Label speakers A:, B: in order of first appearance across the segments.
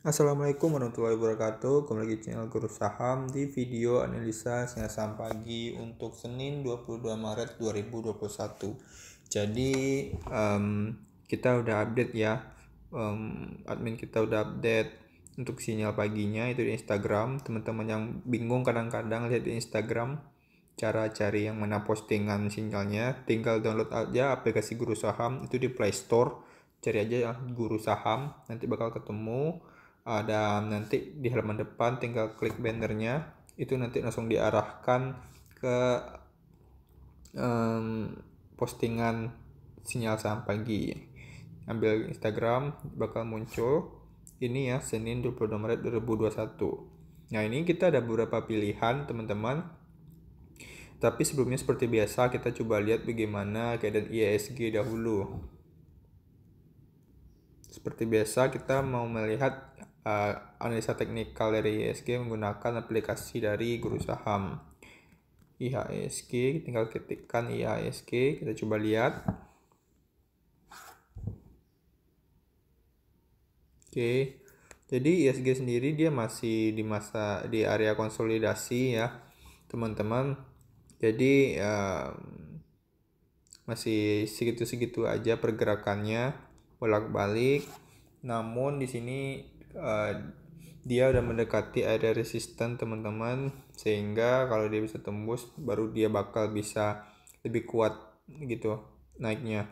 A: Assalamualaikum warahmatullahi wabarakatuh Kembali lagi di channel Guru Saham Di video analisa saham pagi Untuk Senin 22 Maret 2021 Jadi um, Kita udah update ya um, Admin kita udah update Untuk sinyal paginya Itu di Instagram Teman-teman yang bingung kadang-kadang Lihat di Instagram Cara cari yang mana postingan sinyalnya Tinggal download aja aplikasi Guru Saham Itu di Play Store Cari aja ya, Guru Saham Nanti bakal ketemu uh, dan nanti di halaman depan tinggal klik bannernya itu nanti langsung diarahkan ke um, postingan sinyal saham pagi ambil Instagram bakal muncul ini ya Senin 22 Maret 2021 nah ini kita ada beberapa pilihan teman-teman tapi sebelumnya seperti biasa kita coba lihat bagaimana keadaan iasg dahulu. Seperti biasa kita mau melihat uh, analisa teknikal dari ISG menggunakan aplikasi dari guru saham IHSG tinggal ketikkan IHSG kita coba lihat oke jadi ISG sendiri dia masih di masa di area konsolidasi ya teman-teman jadi uh, masih segitu-segitu aja pergerakannya bolak-balik namun di sini uh, dia udah mendekati area resisten teman-teman sehingga kalau dia bisa tembus baru dia bakal bisa lebih kuat gitu naiknya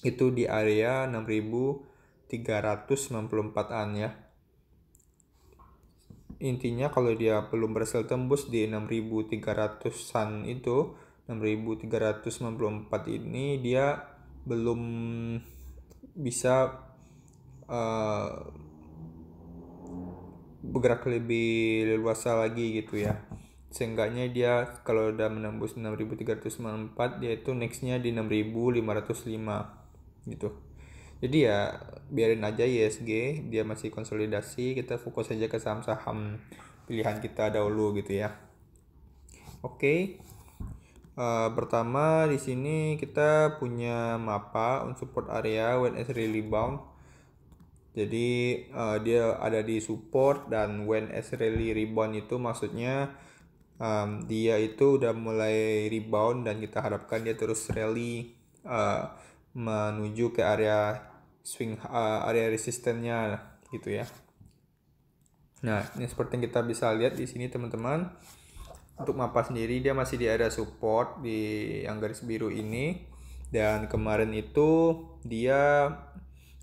A: itu di area 6394an ya intinya kalau dia belum berhasil tembus di 6300an itu 6394 ini dia belum bisa uh, bergerak lebih leluasa lagi gitu ya seenggaknya dia kalau udah menembus 6394 next nextnya di 6505 gitu jadi ya biarin aja ISG dia masih konsolidasi kita fokus saja ke saham-saham pilihan kita dahulu gitu ya oke okay. Uh, eh, pertama di sini kita punya mapa untuk support area when it's really bound jadi uh, dia ada di support dan when really rebound itu maksudnya um, dia itu udah mulai rebound dan kita harapkan dia terus rally uh, menuju ke area swing uh, area resistennya gitu ya nah ini seperti yang kita bisa lihat di sini teman-teman untuk mapa sendiri dia masih di area support di yang garis biru ini dan kemarin itu dia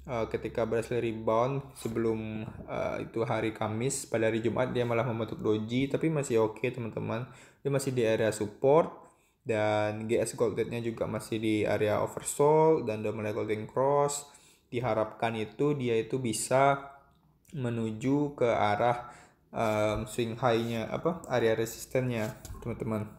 A: Eh, ketika berhasil rebound sebelum uh, itu hari Kamis pada hari Jumat dia malah membentuk doji tapi masih oke okay, teman-teman dia masih di area support dan GS Goldednya juga masih di area oversold dan udah mulai golden cross diharapkan itu dia itu bisa menuju ke arah um, eh, swing high-nya apa area resistennya teman-teman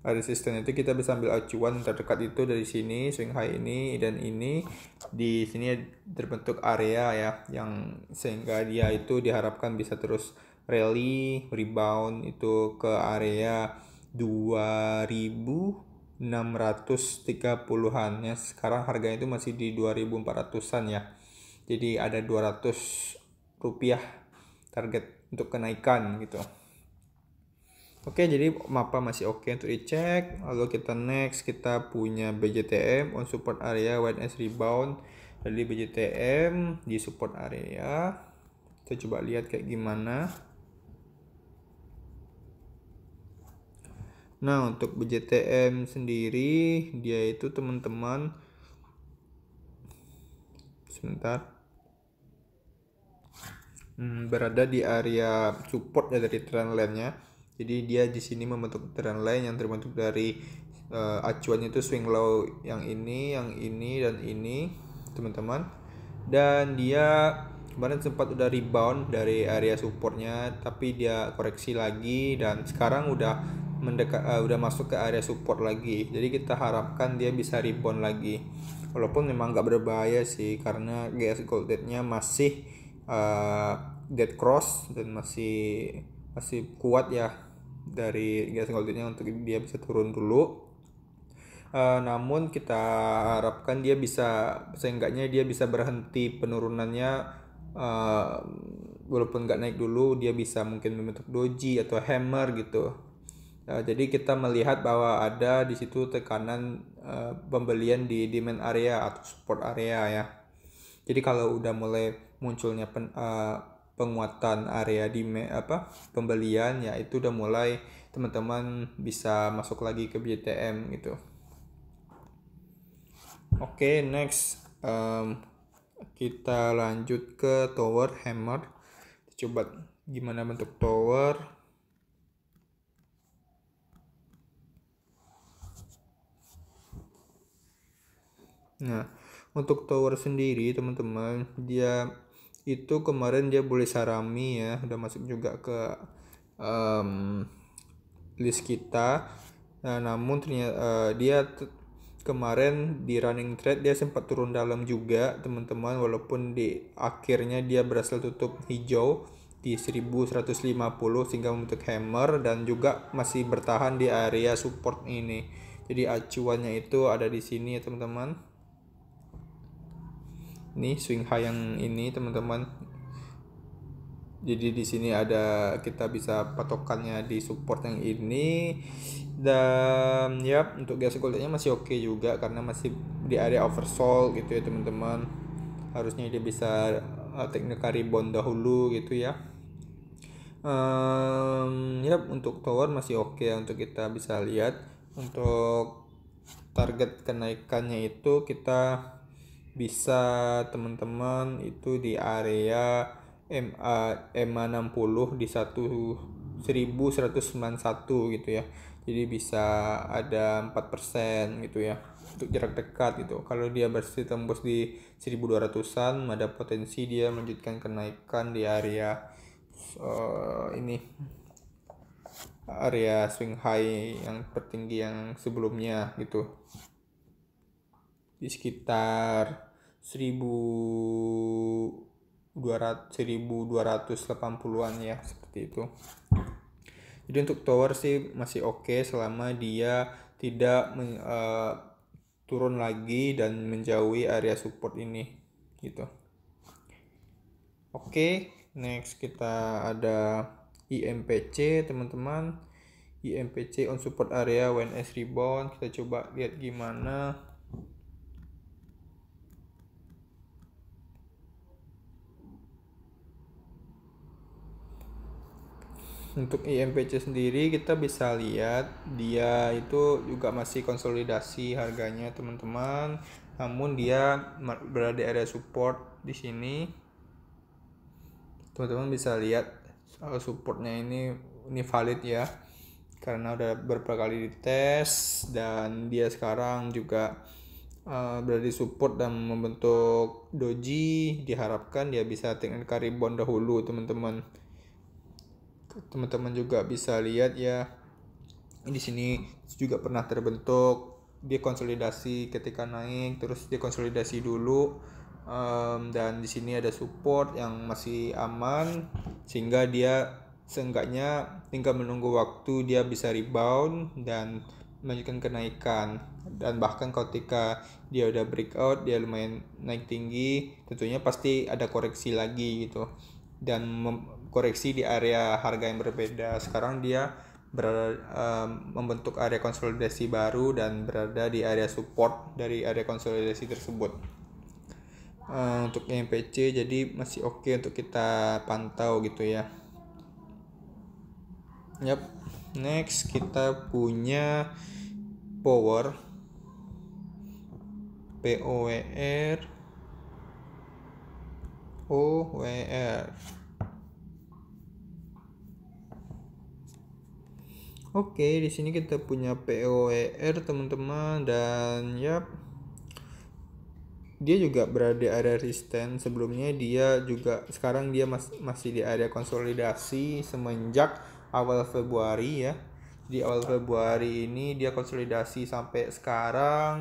A: resisten itu kita bisa ambil acuan terdekat itu dari sini swing high ini dan ini di sini terbentuk area ya yang sehingga dia itu diharapkan bisa terus rally rebound itu ke area 2630-an ya sekarang harganya itu masih di 2400-an ya jadi ada 200 rupiah target untuk kenaikan gitu Oke, jadi mapa masih oke okay untuk dicek. Lalu kita next, kita punya BJTM on support area WNS rebound. Jadi BJTM di support area. Kita coba lihat kayak gimana. Nah, untuk BJTM sendiri dia itu teman-teman sebentar. Hmm, berada di area support ya dari trend line-nya jadi dia di sini membentuk tren lain yang terbentuk dari uh, acuannya itu swing low yang ini, yang ini dan ini, teman-teman. Dan dia kemarin sempat udah rebound dari area supportnya tapi dia koreksi lagi dan sekarang udah mendekat uh, eh, udah masuk ke area support lagi jadi kita harapkan dia bisa rebound lagi walaupun memang nggak berbahaya sih karena GS gold nya masih uh, eh, dead cross dan masih masih kuat ya dari gas goldnya untuk dia bisa turun dulu uh, namun kita harapkan dia bisa seenggaknya dia bisa berhenti penurunannya uh, walaupun nggak naik dulu dia bisa mungkin membentuk doji atau hammer gitu uh, jadi kita melihat bahwa ada di situ tekanan uh, pembelian di demand area atau support area ya jadi kalau udah mulai munculnya pen, uh, penguatan area di apa pembelian ya itu udah mulai teman-teman bisa masuk lagi ke BTM gitu. Oke, okay, next um, kita lanjut ke tower hammer. coba gimana bentuk tower. Nah, untuk tower sendiri teman-teman dia itu kemarin dia boleh sarami ya udah masuk juga ke um, list kita nah, namun ternyata uh, dia kemarin di running trade dia sempat turun dalam juga teman-teman walaupun di akhirnya dia berhasil tutup hijau di 1150 sehingga membentuk hammer dan juga masih bertahan di area support ini. Jadi acuannya itu ada di sini ya teman-teman nih swing high yang ini teman-teman jadi di sini ada kita bisa patokannya di support yang ini dan ya yep, untuk gas goldnya masih oke okay juga karena masih di area oversold gitu ya teman-teman harusnya dia bisa uh, eh, teknikal rebound dahulu gitu ya um, ya yep, untuk tower masih oke okay ya, untuk kita bisa lihat untuk target kenaikannya itu kita bisa teman-teman itu di area MA MA60 di 1 1191 gitu ya. Jadi bisa ada 4% gitu ya untuk jarak dekat gitu. Kalau dia bersih tembus di 1200-an ada potensi dia melanjutkan kenaikan di area uh, ini area swing high yang tertinggi yang sebelumnya gitu di sekitar 1200 1280-an ya seperti itu. Jadi untuk tower sih masih oke okay selama dia tidak men, uh, eh, turun lagi dan menjauhi area support ini gitu. Oke, okay, next kita ada IMPC teman-teman. IMPC on support area when S rebound. Kita coba lihat gimana untuk IMPC sendiri kita bisa lihat dia itu juga masih konsolidasi harganya teman-teman namun dia berada di area support di sini teman-teman bisa lihat supportnya ini ini valid ya karena udah beberapa kali dites dan dia sekarang juga eh, berada di support dan membentuk doji diharapkan dia bisa tinggal and dahulu teman-teman teman-teman juga bisa lihat ya di sini juga pernah terbentuk dia konsolidasi ketika naik terus dia konsolidasi dulu um, dan di sini ada support yang masih aman sehingga dia seenggaknya tinggal menunggu waktu dia bisa rebound dan melanjutkan kenaikan dan bahkan ketika dia udah breakout dia lumayan naik tinggi tentunya pasti ada koreksi lagi gitu dan koreksi di area harga yang berbeda. Sekarang dia berada um, eh, membentuk area konsolidasi baru dan berada di area support dari area konsolidasi tersebut. Uh, untuk MPC jadi masih oke okay untuk kita pantau gitu ya. Yap. Next kita punya power Power. Power. Oke, di sini kita punya POER teman-teman dan ya yep, dia juga berada di area resistance sebelumnya dia juga sekarang dia mas masih di area konsolidasi semenjak awal Februari ya. Di awal Februari ini dia konsolidasi sampai sekarang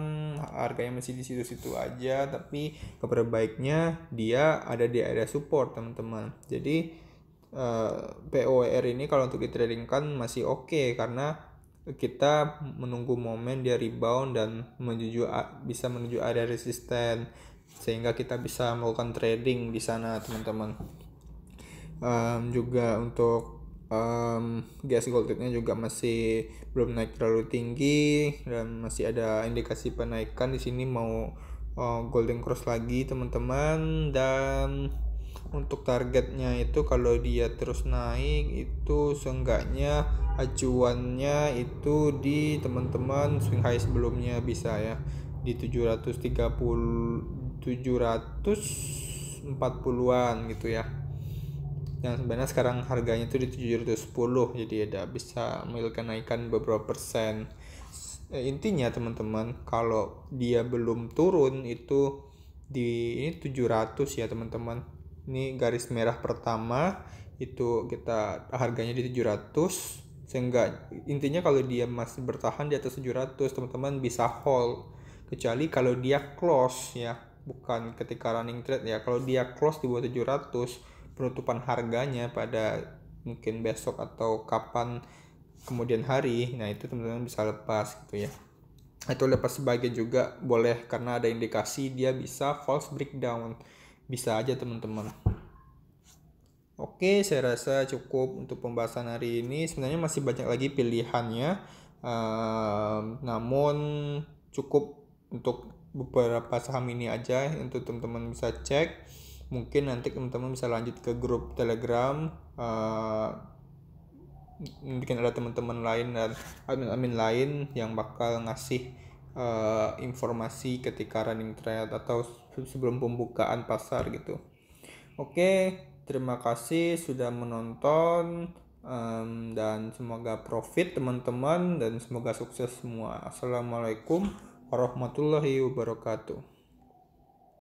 A: harganya masih di situ-situ aja tapi keperbaiknya dia ada di area support teman-teman. Jadi Eh, POER ini kalau untuk di trading kan masih oke okay, karena kita menunggu momen dia rebound dan menuju bisa menuju area resisten sehingga kita bisa melakukan trading di sana teman-teman um, juga untuk um, gas goldnya juga masih belum naik terlalu tinggi dan masih ada indikasi penaikan di sini mau uh, golden cross lagi teman-teman dan untuk targetnya itu kalau dia terus naik itu seenggaknya acuannya itu di teman-teman swing high sebelumnya bisa ya di 730 740-an gitu ya yang sebenarnya sekarang harganya itu di 710 jadi ada bisa memiliki kenaikan beberapa persen eh, intinya teman-teman kalau dia belum turun itu di ini 700 ya teman-teman ini garis merah pertama itu kita harganya di 700 sehingga intinya kalau dia masih bertahan di atas 700 teman-teman bisa hold kecuali kalau dia close ya bukan ketika running trade ya kalau dia close di bawah 700 penutupan harganya pada mungkin besok atau kapan kemudian hari nah itu teman-teman bisa lepas gitu ya atau lepas sebagian juga boleh karena ada indikasi dia bisa false breakdown bisa aja teman-teman Oke, saya rasa cukup untuk pembahasan hari ini. Sebenarnya masih banyak lagi pilihannya, uh, namun cukup untuk beberapa saham ini aja untuk teman-teman bisa cek. Mungkin nanti teman-teman bisa lanjut ke grup Telegram. Uh, mungkin ada teman-teman lain dan admin-admin lain yang bakal ngasih uh, informasi ketika running trade atau sebelum pembukaan pasar gitu oke terima kasih sudah menonton um, dan semoga profit teman-teman dan semoga sukses semua assalamualaikum warahmatullahi wabarakatuh